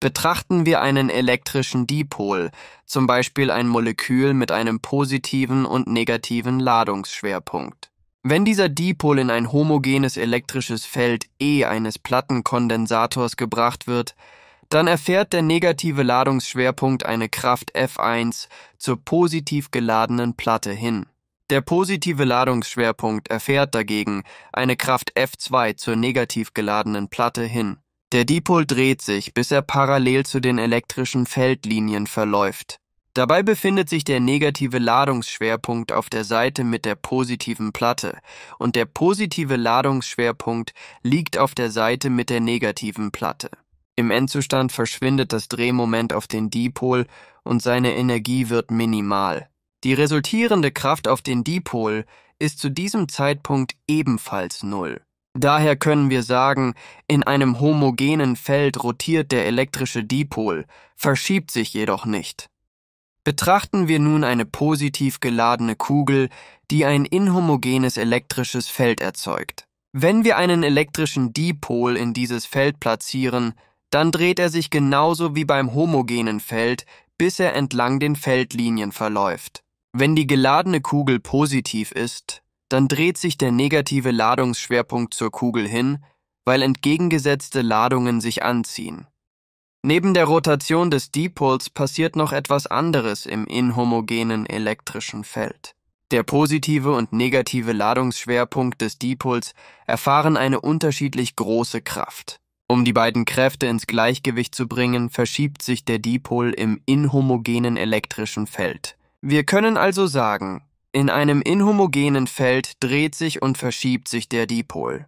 Betrachten wir einen elektrischen Dipol, zum Beispiel ein Molekül mit einem positiven und negativen Ladungsschwerpunkt. Wenn dieser Dipol in ein homogenes elektrisches Feld E eines Plattenkondensators gebracht wird, dann erfährt der negative Ladungsschwerpunkt eine Kraft F1 zur positiv geladenen Platte hin. Der positive Ladungsschwerpunkt erfährt dagegen eine Kraft F2 zur negativ geladenen Platte hin. Der Dipol dreht sich, bis er parallel zu den elektrischen Feldlinien verläuft. Dabei befindet sich der negative Ladungsschwerpunkt auf der Seite mit der positiven Platte und der positive Ladungsschwerpunkt liegt auf der Seite mit der negativen Platte. Im Endzustand verschwindet das Drehmoment auf den Dipol und seine Energie wird minimal. Die resultierende Kraft auf den Dipol ist zu diesem Zeitpunkt ebenfalls Null. Daher können wir sagen, in einem homogenen Feld rotiert der elektrische Dipol, verschiebt sich jedoch nicht. Betrachten wir nun eine positiv geladene Kugel, die ein inhomogenes elektrisches Feld erzeugt. Wenn wir einen elektrischen Dipol in dieses Feld platzieren, dann dreht er sich genauso wie beim homogenen Feld, bis er entlang den Feldlinien verläuft. Wenn die geladene Kugel positiv ist, dann dreht sich der negative Ladungsschwerpunkt zur Kugel hin, weil entgegengesetzte Ladungen sich anziehen. Neben der Rotation des Dipols passiert noch etwas anderes im inhomogenen elektrischen Feld. Der positive und negative Ladungsschwerpunkt des Dipols erfahren eine unterschiedlich große Kraft. Um die beiden Kräfte ins Gleichgewicht zu bringen, verschiebt sich der Dipol im inhomogenen elektrischen Feld. Wir können also sagen, in einem inhomogenen Feld dreht sich und verschiebt sich der Dipol.